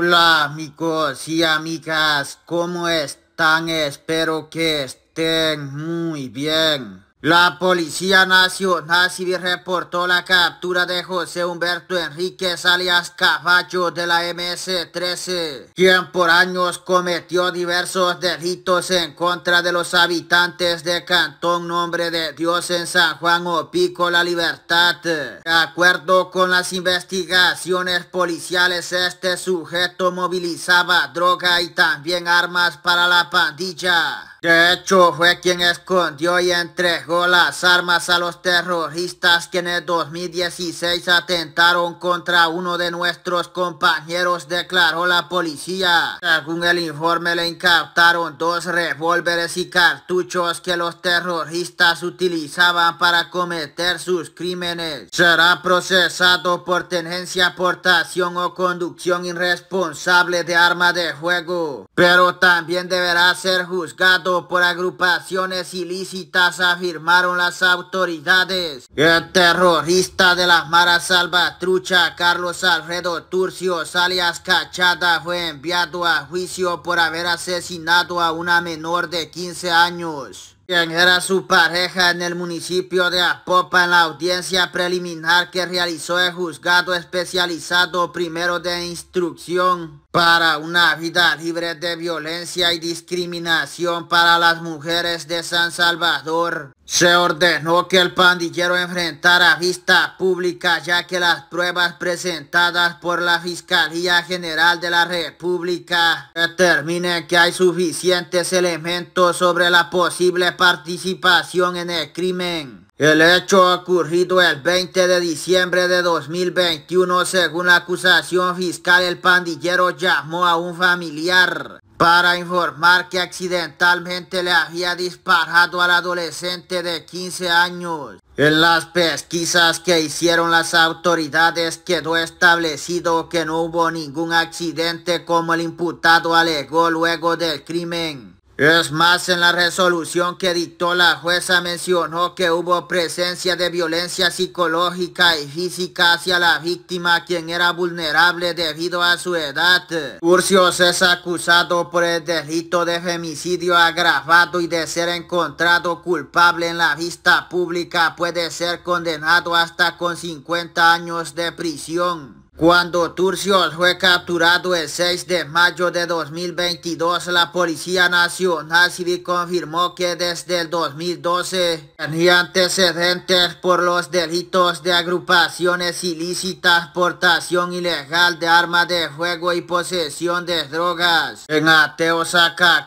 Hola amigos y amigas, ¿cómo están? Espero que estén muy bien. La Policía Nacional Civil reportó la captura de José Humberto Enríquez alias Caballo de la MS-13, quien por años cometió diversos delitos en contra de los habitantes de Cantón Nombre de Dios en San Juan Pico La Libertad. De acuerdo con las investigaciones policiales, este sujeto movilizaba droga y también armas para la pandilla de hecho, fue quien escondió y entregó las armas a los terroristas que en el 2016 atentaron contra uno de nuestros compañeros, declaró la policía. Según el informe, le incautaron dos revólveres y cartuchos que los terroristas utilizaban para cometer sus crímenes. Será procesado por tenencia, aportación o conducción irresponsable de arma de fuego, pero también deberá ser juzgado por agrupaciones ilícitas, afirmaron las autoridades. El terrorista de las maras salvatrucha, Carlos Alfredo Turcio, Salias Cachada, fue enviado a juicio por haber asesinado a una menor de 15 años quien era su pareja en el municipio de Apopa en la audiencia preliminar que realizó el juzgado especializado primero de instrucción para una vida libre de violencia y discriminación para las mujeres de San Salvador. Se ordenó que el pandillero enfrentara vista pública ya que las pruebas presentadas por la Fiscalía General de la República determinen que hay suficientes elementos sobre la posible participación en el crimen. El hecho ocurrido el 20 de diciembre de 2021, según la acusación fiscal, el pandillero llamó a un familiar para informar que accidentalmente le había disparado al adolescente de 15 años. En las pesquisas que hicieron las autoridades quedó establecido que no hubo ningún accidente como el imputado alegó luego del crimen. Es más, en la resolución que dictó la jueza mencionó que hubo presencia de violencia psicológica y física hacia la víctima quien era vulnerable debido a su edad. Urcios es acusado por el delito de femicidio agravado y de ser encontrado culpable en la vista pública puede ser condenado hasta con 50 años de prisión. Cuando Turcios fue capturado el 6 de mayo de 2022, la Policía Nacional Civil confirmó que desde el 2012 tenía antecedentes por los delitos de agrupaciones ilícitas, portación ilegal de armas de fuego y posesión de drogas. En Ateo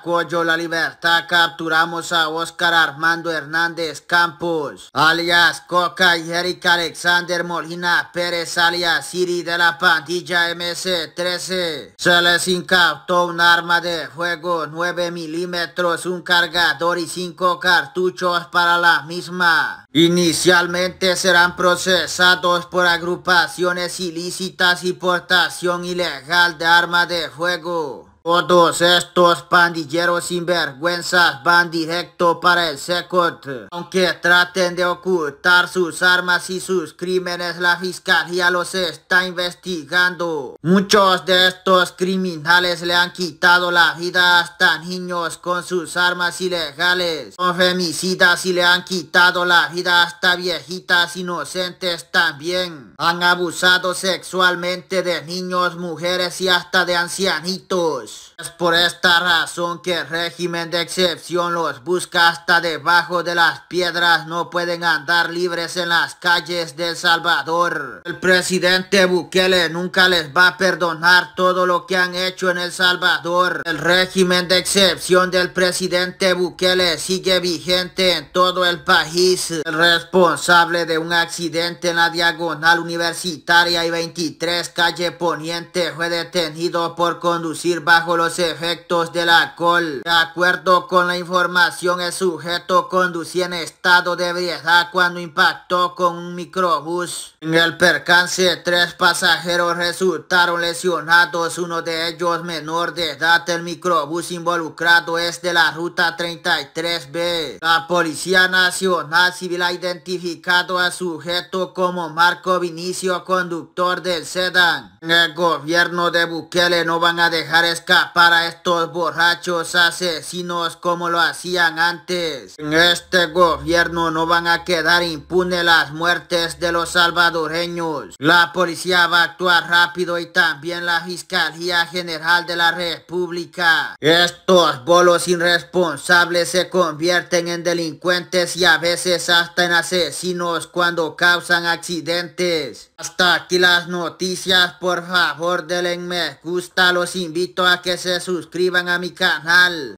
Cuyo La Libertad, capturamos a Oscar Armando Hernández Campos, alias Coca y Eric Alexander Molina Pérez, alias Siri de la pandilla mc 13 Se les incautó un arma de fuego 9 milímetros, un cargador y 5 cartuchos para la misma. Inicialmente serán procesados por agrupaciones ilícitas y portación ilegal de arma de fuego. Todos estos pandilleros sinvergüenzas van directo para el secot. Aunque traten de ocultar sus armas y sus crímenes, la fiscalía los está investigando. Muchos de estos criminales le han quitado la vida hasta niños con sus armas ilegales. O femicidas y le han quitado la vida hasta viejitas inocentes también. Han abusado sexualmente de niños, mujeres y hasta de ancianitos. Es por esta razón que el régimen de excepción los busca hasta debajo de las piedras, no pueden andar libres en las calles de El Salvador. El presidente Bukele nunca les va a perdonar todo lo que han hecho en El Salvador. El régimen de excepción del presidente Bukele sigue vigente en todo el país. El responsable de un accidente en la diagonal universitaria y 23 calle Poniente fue detenido por conducir bajo los efectos del alcohol. De acuerdo con la información, el sujeto conducía en estado de ebriedad cuando impactó con un microbús. En el percance, tres pasajeros resultaron lesionados, uno de ellos menor de edad. El microbús involucrado es de la ruta 33B. La Policía Nacional Civil ha identificado al sujeto como Marco Vinicio, conductor del sedán... el gobierno de Bukele no van a dejar para estos borrachos asesinos como lo hacían antes. En este gobierno no van a quedar impunes las muertes de los salvadoreños. La policía va a actuar rápido y también la Fiscalía General de la República. Estos bolos irresponsables se convierten en delincuentes y a veces hasta en asesinos cuando causan accidentes. Hasta aquí las noticias, por favor denle me gusta, los invito a que se suscriban a mi canal.